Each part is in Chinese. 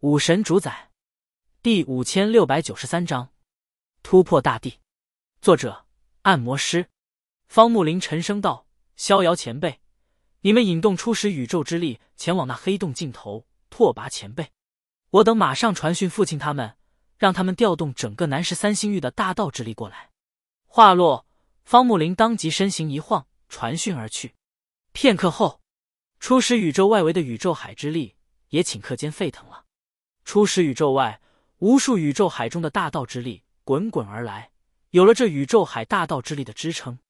武神主宰，第五千六百九十三章突破大地。作者：按摩师。方木林沉声道：“逍遥前辈，你们引动初始宇宙之力前往那黑洞尽头。拓跋前辈，我等马上传讯父亲他们，让他们调动整个南十三星域的大道之力过来。”话落，方木林当即身形一晃，传讯而去。片刻后，初始宇宙外围的宇宙海之力也顷刻间沸腾了。初始宇宙外，无数宇宙海中的大道之力滚滚而来。有了这宇宙海大道之力的支撑，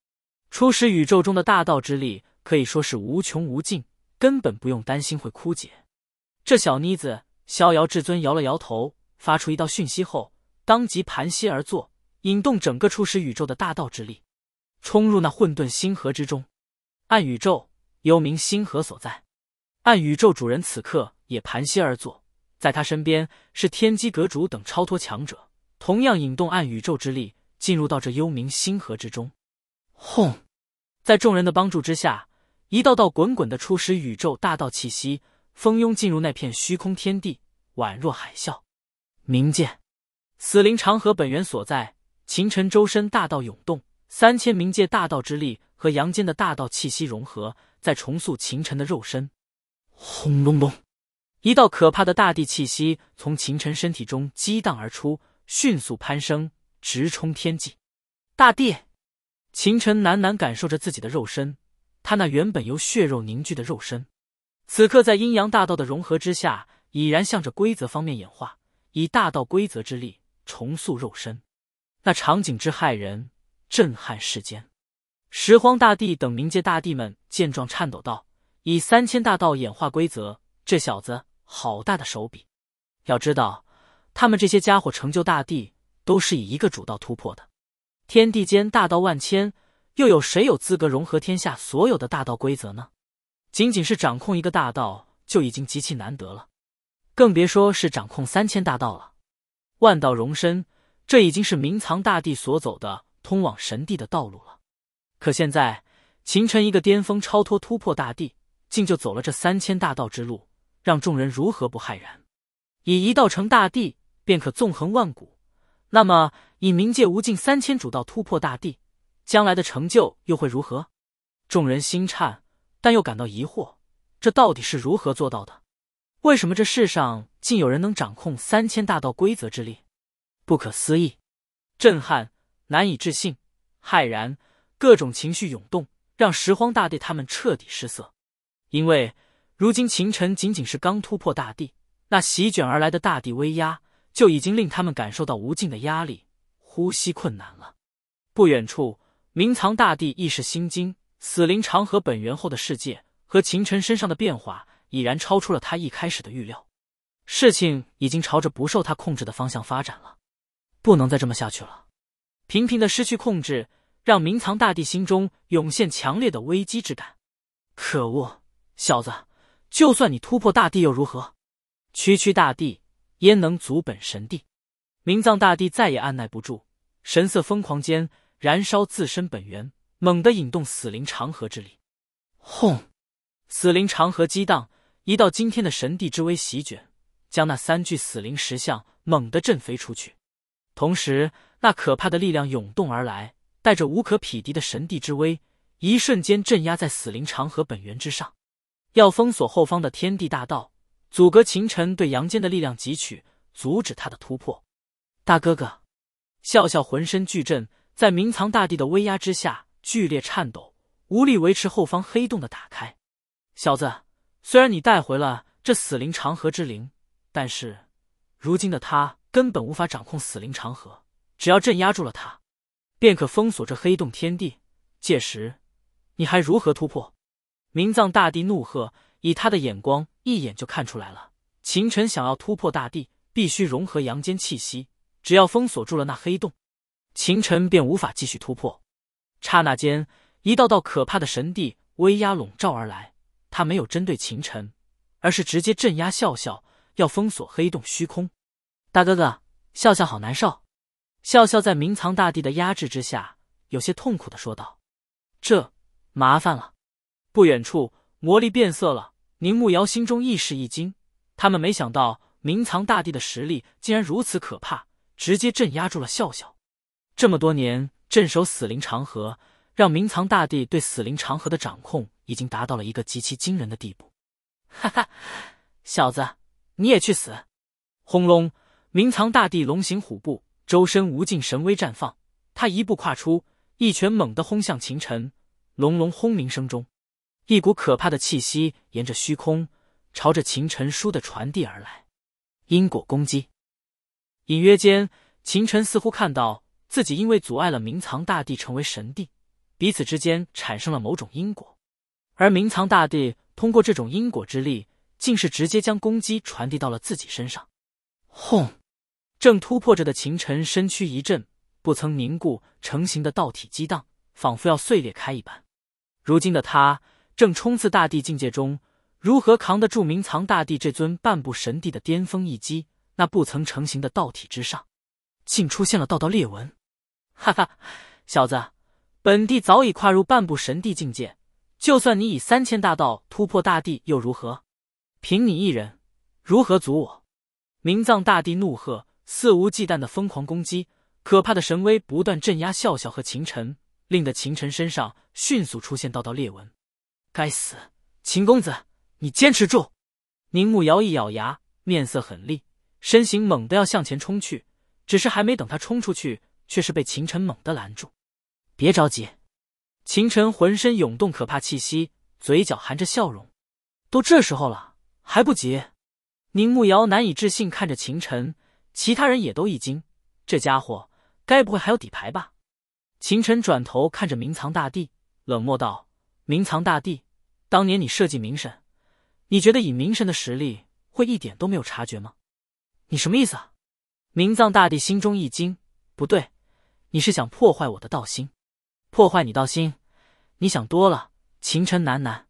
初始宇宙中的大道之力可以说是无穷无尽，根本不用担心会枯竭。这小妮子，逍遥至尊摇了摇头，发出一道讯息后，当即盘膝而坐，引动整个初始宇宙的大道之力，冲入那混沌星河之中。暗宇宙，幽冥星河所在。暗宇宙主人此刻也盘膝而坐。在他身边是天机阁主等超脱强者，同样引动暗宇宙之力，进入到这幽冥星河之中。轰！在众人的帮助之下，一道道滚滚的初始宇宙大道气息蜂拥进入那片虚空天地，宛若海啸。冥界，死灵长河本源所在。秦尘周身大道涌动，三千冥界大道之力和阳间的大道气息融合，在重塑秦尘的肉身。轰隆隆！一道可怕的大地气息从秦尘身体中激荡而出，迅速攀升，直冲天际。大地，秦尘喃喃感受着自己的肉身，他那原本由血肉凝聚的肉身，此刻在阴阳大道的融合之下，已然向着规则方面演化，以大道规则之力重塑肉身。那场景之骇人，震撼世间。拾荒大帝等冥界大帝们见状，颤抖道：“以三千大道演化规则，这小子！”好大的手笔！要知道，他们这些家伙成就大帝都是以一个主道突破的。天地间大道万千，又有谁有资格融合天下所有的大道规则呢？仅仅是掌控一个大道就已经极其难得了，更别说是掌控三千大道了。万道融身，这已经是明藏大帝所走的通往神帝的道路了。可现在，秦尘一个巅峰超脱突破大帝，竟就走了这三千大道之路。让众人如何不骇然？以一道成大帝，便可纵横万古。那么，以冥界无尽三千主道突破大帝，将来的成就又会如何？众人心颤，但又感到疑惑：这到底是如何做到的？为什么这世上竟有人能掌控三千大道规则之力？不可思议，震撼，难以置信，骇然，各种情绪涌动，让拾荒大帝他们彻底失色，因为。如今，秦尘仅仅是刚突破大地，那席卷而来的大地威压就已经令他们感受到无尽的压力，呼吸困难了。不远处，明藏大帝亦是心惊。死灵长河本源后的世界和秦尘身上的变化，已然超出了他一开始的预料。事情已经朝着不受他控制的方向发展了，不能再这么下去了。频频的失去控制，让明藏大帝心中涌现强烈的危机之感。可恶，小子！就算你突破大地又如何？区区大地，焉能阻本神帝？明藏大帝再也按耐不住，神色疯狂间，燃烧自身本源，猛地引动死灵长河之力。轰！死灵长河激荡，一道惊天的神帝之威席卷，将那三具死灵石像猛地震飞出去。同时，那可怕的力量涌动而来，带着无可匹敌的神帝之威，一瞬间镇压在死灵长河本源之上。要封锁后方的天地大道，阻隔秦尘对阳间的力量汲取，阻止他的突破。大哥哥，笑笑浑身巨震，在冥藏大帝的威压之下剧烈颤抖，无力维持后方黑洞的打开。小子，虽然你带回了这死灵长河之灵，但是如今的他根本无法掌控死灵长河。只要镇压住了他，便可封锁这黑洞天地。届时，你还如何突破？明藏大帝怒喝：“以他的眼光，一眼就看出来了。秦尘想要突破大帝，必须融合阳间气息。只要封锁住了那黑洞，秦尘便无法继续突破。”刹那间，一道道可怕的神帝威压笼罩而来。他没有针对秦尘，而是直接镇压笑笑，要封锁黑洞虚空。大哥哥，笑笑好难受。笑笑在明藏大帝的压制之下，有些痛苦的说道：“这麻烦了。”不远处，魔力变色了。宁慕瑶心中亦是一惊，他们没想到明藏大帝的实力竟然如此可怕，直接镇压住了笑笑。这么多年镇守死灵长河，让明藏大帝对死灵长河的掌控已经达到了一个极其惊人的地步。哈哈，小子，你也去死！轰隆！明藏大帝龙行虎步，周身无尽神威绽放，他一步跨出，一拳猛地轰向秦尘。隆隆轰鸣声中。一股可怕的气息沿着虚空朝着秦尘书的传递而来，因果攻击。隐约间，秦尘似乎看到自己因为阻碍了明藏大帝成为神帝，彼此之间产生了某种因果，而明藏大帝通过这种因果之力，竟是直接将攻击传递到了自己身上。轰！正突破着的秦尘身躯一震，不曾凝固成型的道体激荡，仿佛要碎裂开一般。如今的他。正冲刺大帝境界中，如何扛得住明藏大帝这尊半步神帝的巅峰一击？那不曾成型的道体之上，竟出现了道道裂纹。哈哈，小子，本帝早已跨入半步神帝境界，就算你以三千大道突破大帝又如何？凭你一人，如何阻我？明藏大帝怒喝，肆无忌惮的疯狂攻击，可怕的神威不断镇压笑笑和秦尘，令得秦尘身上迅速出现道道裂纹。该死，秦公子，你坚持住！宁慕瑶一咬牙，面色狠厉，身形猛地要向前冲去。只是还没等他冲出去，却是被秦晨猛地拦住。“别着急。”秦晨浑身涌动可怕气息，嘴角含着笑容。都这时候了，还不急？宁慕瑶难以置信看着秦晨，其他人也都一惊。这家伙该不会还有底牌吧？秦晨转头看着明藏大帝，冷漠道。明藏大帝，当年你设计明神，你觉得以明神的实力会一点都没有察觉吗？你什么意思？明藏大帝心中一惊，不对，你是想破坏我的道心，破坏你道心？你想多了。秦尘喃喃，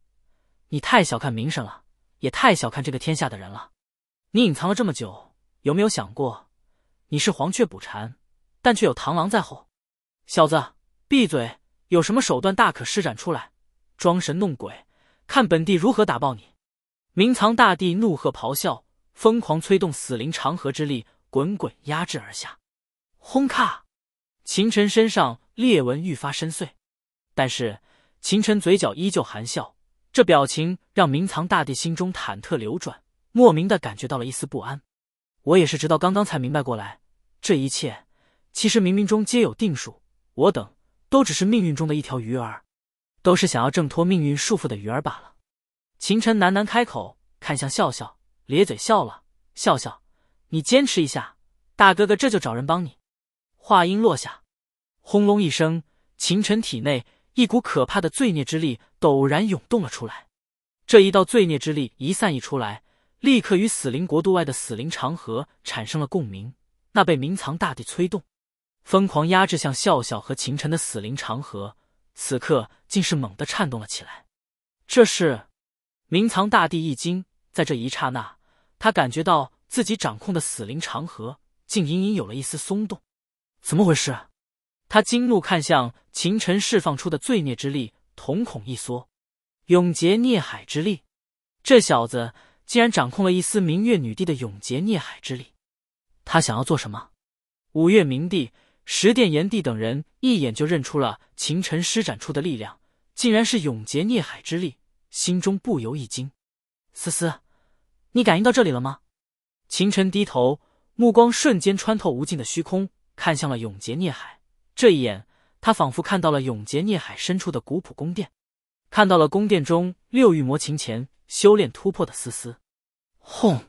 你太小看明神了，也太小看这个天下的人了。你隐藏了这么久，有没有想过，你是黄雀捕蝉，但却有螳螂在后？小子，闭嘴！有什么手段，大可施展出来。装神弄鬼，看本帝如何打爆你！明藏大帝怒喝咆哮，疯狂催动死灵长河之力，滚滚压制而下。轰咔！秦尘身上裂纹愈发深邃，但是秦尘嘴角依旧含笑，这表情让明藏大帝心中忐忑流转，莫名的感觉到了一丝不安。我也是直到刚刚才明白过来，这一切其实冥冥中皆有定数，我等都只是命运中的一条鱼儿。都是想要挣脱命运束缚的鱼儿罢了。秦晨喃喃开口，看向笑笑，咧嘴笑了。笑笑，你坚持一下，大哥哥这就找人帮你。话音落下，轰隆一声，秦晨体内一股可怕的罪孽之力陡然涌动了出来。这一道罪孽之力一散一出来，立刻与死灵国度外的死灵长河产生了共鸣。那被冥藏大地催动，疯狂压制向笑笑和秦晨的死灵长河。此刻竟是猛地颤动了起来，这是！明藏大帝一惊，在这一刹那，他感觉到自己掌控的死灵长河竟隐隐有了一丝松动，怎么回事？他惊怒看向秦尘释放出的罪孽之力，瞳孔一缩，永劫孽海之力，这小子竟然掌控了一丝明月女帝的永劫孽海之力，他想要做什么？五岳明帝。石殿、炎帝等人一眼就认出了秦尘施展出的力量，竟然是永劫孽海之力，心中不由一惊。思思，你感应到这里了吗？秦尘低头，目光瞬间穿透无尽的虚空，看向了永劫孽海。这一眼，他仿佛看到了永劫孽海深处的古朴宫殿，看到了宫殿中六御魔琴前修炼突破的思思。轰！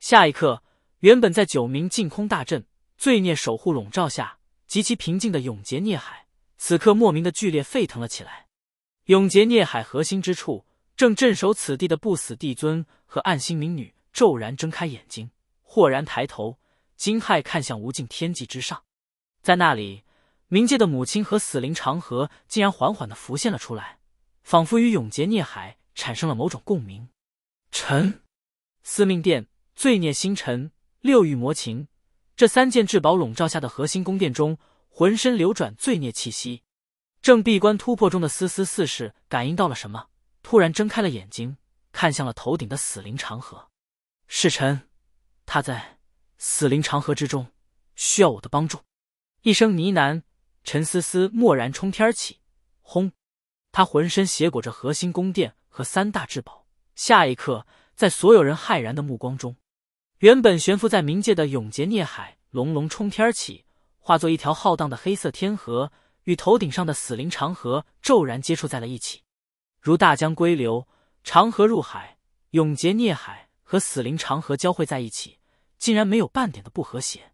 下一刻，原本在九名净空大阵、罪孽守护笼罩下。极其平静的永劫孽海，此刻莫名的剧烈沸腾了起来。永劫孽海核心之处，正镇守此地的不死帝尊和暗星明女骤然睁开眼睛，豁然抬头，惊骇看向无尽天际之上。在那里，冥界的母亲和死灵长河竟然缓缓的浮现了出来，仿佛与永劫孽海产生了某种共鸣。臣，司命殿，罪孽星辰，六欲魔情。这三件至宝笼罩下的核心宫殿中，浑身流转罪孽气息，正闭关突破中的思思四世感应到了什么，突然睁开了眼睛，看向了头顶的死灵长河。世臣，他在死灵长河之中，需要我的帮助。一声呢喃，陈思思蓦然冲天起，轰！他浑身挟裹着核心宫殿和三大至宝，下一刻，在所有人骇然的目光中。原本悬浮在冥界的永劫孽海，隆隆冲天起，化作一条浩荡的黑色天河，与头顶上的死灵长河骤然接触在了一起，如大江归流，长河入海。永劫孽海和死灵长河交汇在一起，竟然没有半点的不和谐。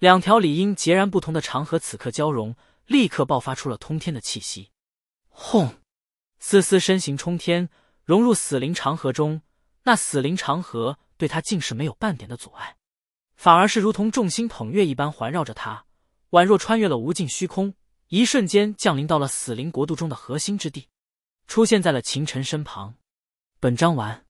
两条理应截然不同的长河，此刻交融，立刻爆发出了通天的气息。轰！思思身形冲天，融入死灵长河中，那死灵长河。对他竟是没有半点的阻碍，反而是如同众星捧月一般环绕着他，宛若穿越了无尽虚空，一瞬间降临到了死灵国度中的核心之地，出现在了秦尘身旁。本章完。